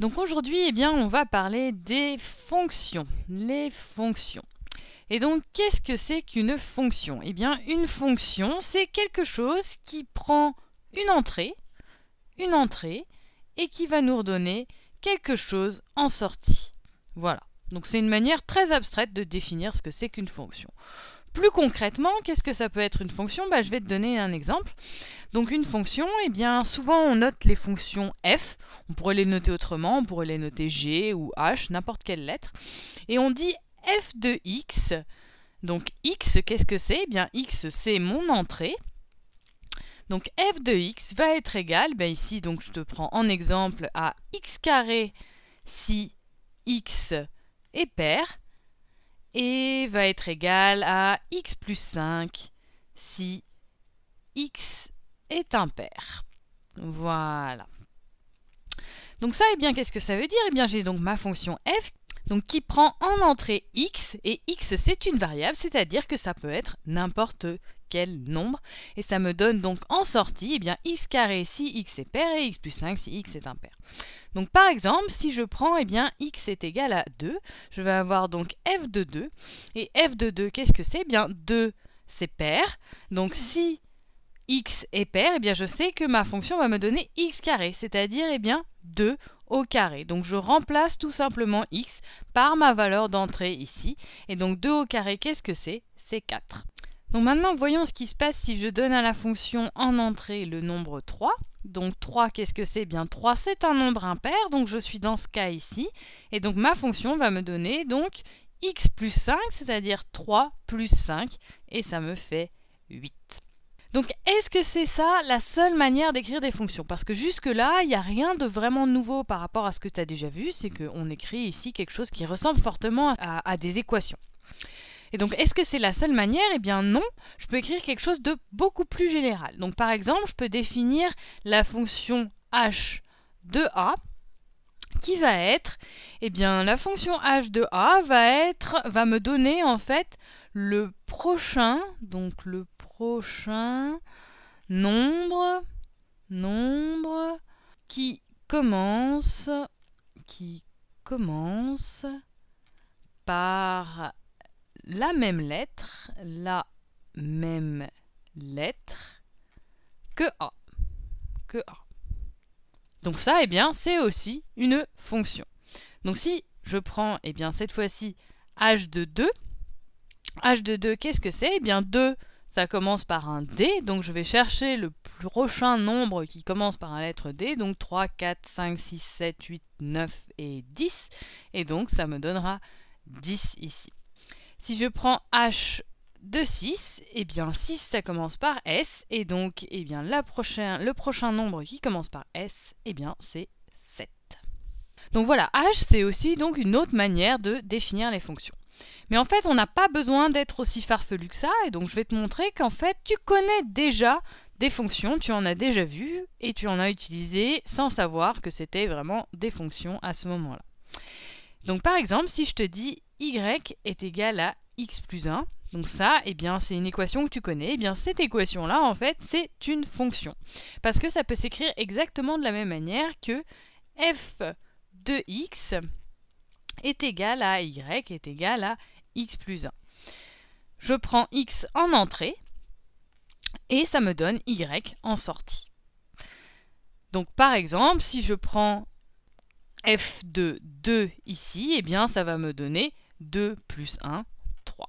Donc aujourd'hui, eh bien, on va parler des fonctions. Les fonctions. Et donc, qu'est-ce que c'est qu'une fonction Eh bien, une fonction, c'est quelque chose qui prend une entrée, une entrée, et qui va nous redonner quelque chose en sortie. Voilà. Donc c'est une manière très abstraite de définir ce que c'est qu'une fonction. Plus concrètement, qu'est-ce que ça peut être une fonction bah, Je vais te donner un exemple. Donc une fonction, eh bien, souvent on note les fonctions f, on pourrait les noter autrement, on pourrait les noter g ou h, n'importe quelle lettre, et on dit f de x. Donc x, qu'est-ce que c'est eh bien x, c'est mon entrée. Donc f de x va être égal, bah, ici donc je te prends en exemple à x carré si x est pair, et va être égal à x plus 5 si x est impair. Voilà. Donc ça, eh bien, qu'est-ce que ça veut dire Eh bien, j'ai donc ma fonction f donc qui prend en entrée x, et x c'est une variable, c'est-à-dire que ça peut être n'importe quel nombre. Et ça me donne donc en sortie eh bien, x carré si x est pair et x plus 5 si x est impair. Donc par exemple, si je prends eh bien, x est égal à 2, je vais avoir donc f de 2. Et f de 2, qu'est-ce que c'est eh bien 2, c'est pair. Donc si x est pair, et eh bien je sais que ma fonction va me donner x carré, c'est-à-dire eh bien 2 au carré. Donc je remplace tout simplement x par ma valeur d'entrée ici. Et donc 2 au carré, qu'est-ce que c'est C'est 4. Donc maintenant, voyons ce qui se passe si je donne à la fonction en entrée le nombre 3. Donc 3, qu'est-ce que c'est Bien 3, c'est un nombre impair, donc je suis dans ce cas ici. Et donc ma fonction va me donner donc x plus 5, c'est-à-dire 3 plus 5, et ça me fait 8. Donc est-ce que c'est ça la seule manière d'écrire des fonctions Parce que jusque-là, il n'y a rien de vraiment nouveau par rapport à ce que tu as déjà vu, c'est qu'on écrit ici quelque chose qui ressemble fortement à des équations. Et donc, est-ce que c'est la seule manière Eh bien non, je peux écrire quelque chose de beaucoup plus général. Donc, par exemple, je peux définir la fonction h de a qui va être, eh bien, la fonction h de a va être, va me donner en fait le prochain, donc le prochain nombre, nombre qui commence, qui commence par la même lettre, la même lettre que A. Que Donc ça, et eh bien, c'est aussi une fonction. Donc si je prends, et eh bien, cette fois-ci, h de 2, h de 2, qu'est-ce que c'est Eh bien, 2, ça commence par un D, donc je vais chercher le prochain nombre qui commence par la lettre D, donc 3, 4, 5, 6, 7, 8, 9 et 10, et donc ça me donnera 10 ici. Si je prends H de 6, eh bien 6 ça commence par S, et donc eh bien, le prochain nombre qui commence par S, eh bien c'est 7. Donc voilà, H c'est aussi donc une autre manière de définir les fonctions. Mais en fait, on n'a pas besoin d'être aussi farfelu que ça, et donc je vais te montrer qu'en fait, tu connais déjà des fonctions, tu en as déjà vu, et tu en as utilisé sans savoir que c'était vraiment des fonctions à ce moment-là. Donc par exemple, si je te dis y est égal à x plus 1, donc ça, et eh bien, c'est une équation que tu connais. et eh bien, cette équation-là, en fait, c'est une fonction. Parce que ça peut s'écrire exactement de la même manière que f de x est égal à y est égal à x plus 1. Je prends x en entrée et ça me donne y en sortie. Donc par exemple, si je prends f de 2 ici, et eh bien ça va me donner 2 plus 1, 3.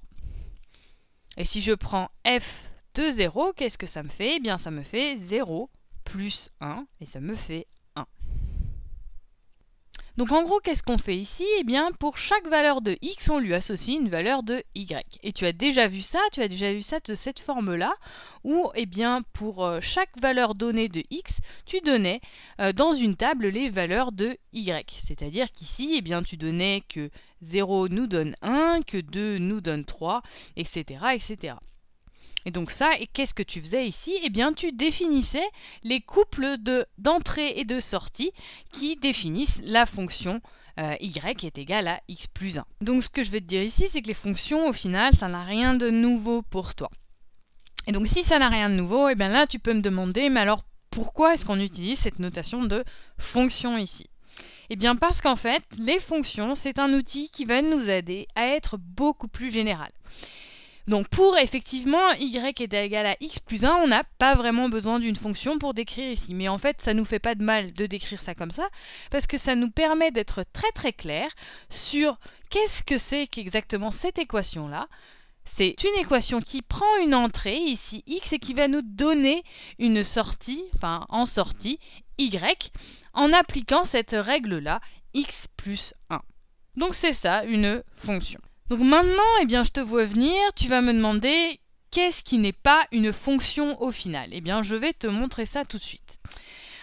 Et si je prends f de 0, qu'est-ce que ça me fait Eh bien ça me fait 0 plus 1 et ça me fait donc en gros, qu'est-ce qu'on fait ici Eh bien, pour chaque valeur de x, on lui associe une valeur de y. Et tu as déjà vu ça, tu as déjà vu ça de cette forme-là, où eh bien, pour euh, chaque valeur donnée de x, tu donnais euh, dans une table les valeurs de y. C'est-à-dire qu'ici, eh bien, tu donnais que 0 nous donne 1, que 2 nous donne 3, etc. etc. Et donc ça, et qu'est-ce que tu faisais ici Eh bien, tu définissais les couples de d'entrée et de sortie qui définissent la fonction y euh, y est égal à x plus 1. Donc ce que je vais te dire ici, c'est que les fonctions, au final, ça n'a rien de nouveau pour toi. Et donc si ça n'a rien de nouveau, eh bien là, tu peux me demander, mais alors pourquoi est-ce qu'on utilise cette notation de fonction ici eh bien parce qu'en fait, les fonctions, c'est un outil qui va nous aider à être beaucoup plus général. Donc pour effectivement y est égal à x plus 1, on n'a pas vraiment besoin d'une fonction pour décrire ici. Mais en fait, ça ne nous fait pas de mal de décrire ça comme ça, parce que ça nous permet d'être très très clair sur qu'est-ce que c'est qu'exactement cette équation-là. C'est une équation qui prend une entrée, ici x, et qui va nous donner une sortie, enfin en sortie, y, en appliquant cette règle-là, x plus 1. Donc c'est ça, une fonction. Donc maintenant, eh bien, je te vois venir, tu vas me demander qu'est-ce qui n'est pas une fonction au final Eh bien, je vais te montrer ça tout de suite.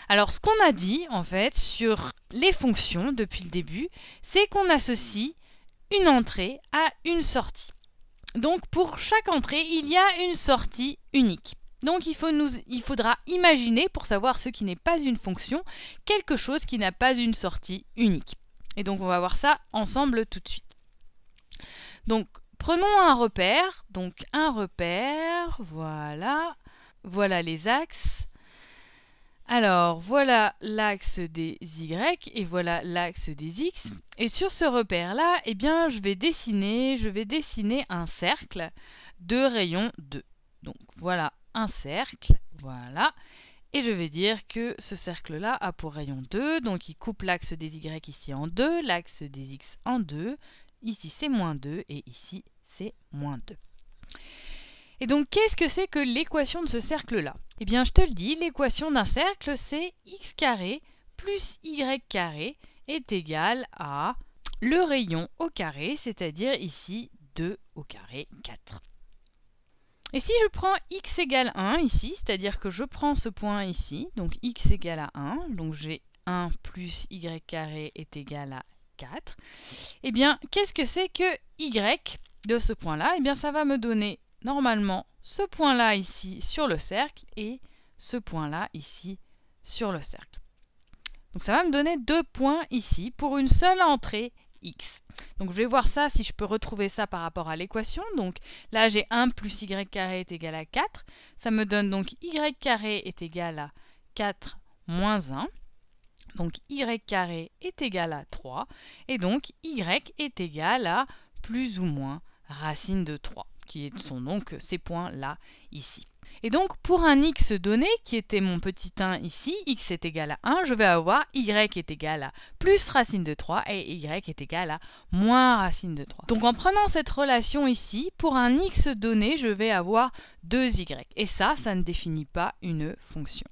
Alors, ce qu'on a dit, en fait, sur les fonctions depuis le début, c'est qu'on associe une entrée à une sortie. Donc, pour chaque entrée, il y a une sortie unique. Donc il, faut nous, il, faudra imaginer, pour savoir ce qui n'est pas une fonction, quelque chose qui n'a pas une sortie unique. Et donc on va voir ça ensemble tout de suite. Donc, prenons un repère. Donc, un repère, voilà. Voilà les axes. Alors, voilà l'axe des Y et voilà l'axe des X. Et sur ce repère-là, eh bien, je vais dessiner, je vais dessiner un cercle de rayon 2. Donc, voilà un cercle, voilà. Et je vais dire que ce cercle-là a pour rayon 2, donc il coupe l'axe des Y ici en deux, l'axe des X en 2, Ici, c'est moins 2 et ici, c'est moins 2. Et donc, qu'est-ce que c'est que l'équation de ce cercle-là Eh bien, je te le dis, l'équation d'un cercle, c'est x carré plus y carré est égal à le rayon au carré, c'est-à-dire ici 2 au carré 4. Et si je prends x égale 1 ici, c'est-à-dire que je prends ce point ici, donc x égale à 1, donc j'ai 1 plus y carré est égal à 4. Eh bien, qu'est-ce que c'est que Y de ce point-là et eh bien, ça va me donner normalement ce point-là ici sur le cercle et ce point-là ici sur le cercle. Donc ça va me donner deux points ici pour une seule entrée x. Donc je vais voir ça si je peux retrouver ça par rapport à l'équation. Donc là j'ai 1 plus y carré est égal à 4. Ça me donne donc y carré est égal à 4 moins 1. Donc y carré est égal à 3 et donc y est égal à plus ou moins racine de 3 qui sont donc ces points-là ici. Et donc pour un x donné, qui était mon petit 1 ici, x est égal à 1, je vais avoir y est égal à plus racine de 3 et y est égal à moins racine de 3. Donc en prenant cette relation ici, pour un x donné, je vais avoir 2y. Et ça, ça ne définit pas une fonction.